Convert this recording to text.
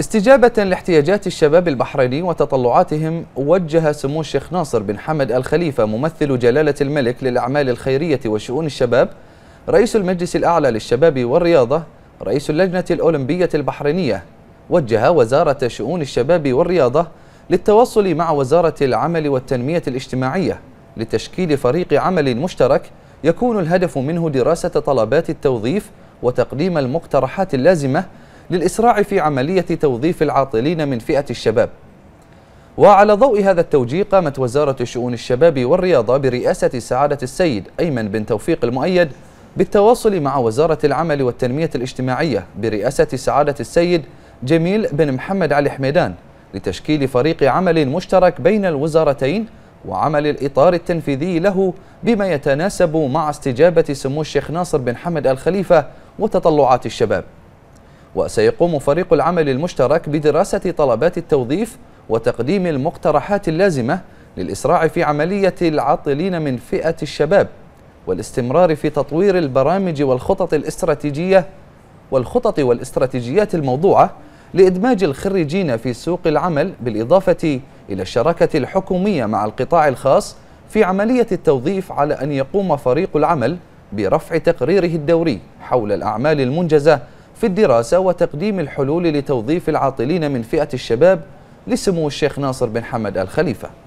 استجابة لاحتياجات الشباب البحريني وتطلعاتهم وجه سمو الشيخ ناصر بن حمد الخليفة ممثل جلالة الملك للأعمال الخيرية وشؤون الشباب رئيس المجلس الأعلى للشباب والرياضة رئيس اللجنة الأولمبية البحرينية وجه وزارة شؤون الشباب والرياضة للتواصل مع وزارة العمل والتنمية الاجتماعية لتشكيل فريق عمل مشترك يكون الهدف منه دراسة طلبات التوظيف وتقديم المقترحات اللازمة للإسراع في عملية توظيف العاطلين من فئة الشباب وعلى ضوء هذا التوجيه قامت وزارة شؤون الشباب والرياضة برئاسة سعادة السيد أيمن بن توفيق المؤيد بالتواصل مع وزارة العمل والتنمية الاجتماعية برئاسة سعادة السيد جميل بن محمد علي حميدان لتشكيل فريق عمل مشترك بين الوزارتين وعمل الإطار التنفيذي له بما يتناسب مع استجابة سمو الشيخ ناصر بن حمد الخليفة وتطلعات الشباب وسيقوم فريق العمل المشترك بدراسة طلبات التوظيف وتقديم المقترحات اللازمة للإسراع في عملية العاطلين من فئة الشباب والاستمرار في تطوير البرامج والخطط الاستراتيجية والخطط والاستراتيجيات الموضوعة لإدماج الخريجين في سوق العمل بالإضافة إلى الشراكة الحكومية مع القطاع الخاص في عملية التوظيف على أن يقوم فريق العمل برفع تقريره الدوري حول الأعمال المنجزة في الدراسة وتقديم الحلول لتوظيف العاطلين من فئة الشباب لسمو الشيخ ناصر بن حمد الخليفة